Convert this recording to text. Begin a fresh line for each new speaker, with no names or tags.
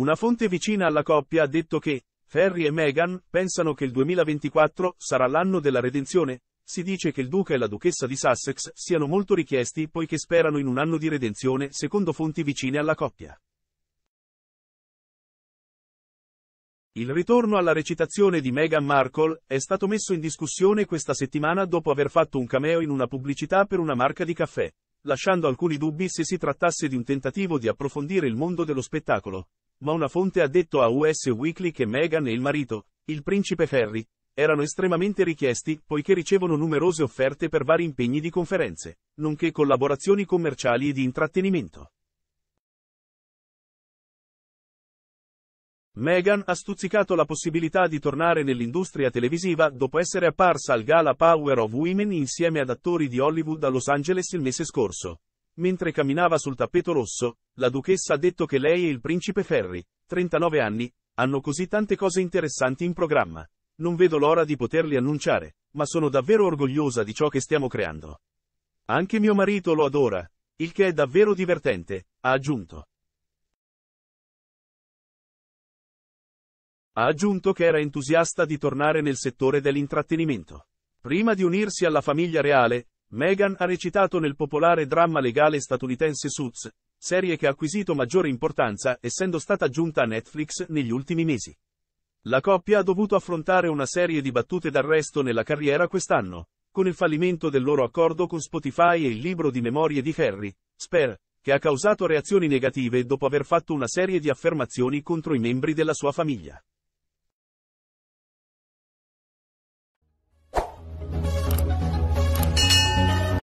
Una fonte vicina alla coppia ha detto che, Harry e Meghan pensano che il 2024 sarà l'anno della redenzione. Si dice che il duca e la duchessa di Sussex siano molto richiesti poiché sperano in un anno di redenzione secondo fonti vicine alla coppia. Il ritorno alla recitazione di Meghan Markle è stato messo in discussione questa settimana dopo aver fatto un cameo in una pubblicità per una marca di caffè, lasciando alcuni dubbi se si trattasse di un tentativo di approfondire il mondo dello spettacolo. Ma una fonte ha detto a US Weekly che Meghan e il marito, il principe Harry, erano estremamente richiesti, poiché ricevono numerose offerte per vari impegni di conferenze, nonché collaborazioni commerciali e di intrattenimento. Meghan ha stuzzicato la possibilità di tornare nell'industria televisiva dopo essere apparsa al gala Power of Women insieme ad attori di Hollywood a Los Angeles il mese scorso. Mentre camminava sul tappeto rosso, la duchessa ha detto che lei e il principe Ferri, 39 anni, hanno così tante cose interessanti in programma. Non vedo l'ora di poterli annunciare, ma sono davvero orgogliosa di ciò che stiamo creando. Anche mio marito lo adora, il che è davvero divertente, ha aggiunto. Ha aggiunto che era entusiasta di tornare nel settore dell'intrattenimento. Prima di unirsi alla famiglia reale, Meghan ha recitato nel popolare dramma legale statunitense Suits, serie che ha acquisito maggiore importanza essendo stata aggiunta a Netflix negli ultimi mesi. La coppia ha dovuto affrontare una serie di battute d'arresto nella carriera quest'anno, con il fallimento del loro accordo con Spotify e il libro di memorie di Harry, Sper, che ha causato reazioni negative dopo aver fatto una serie di affermazioni contro i membri della sua famiglia.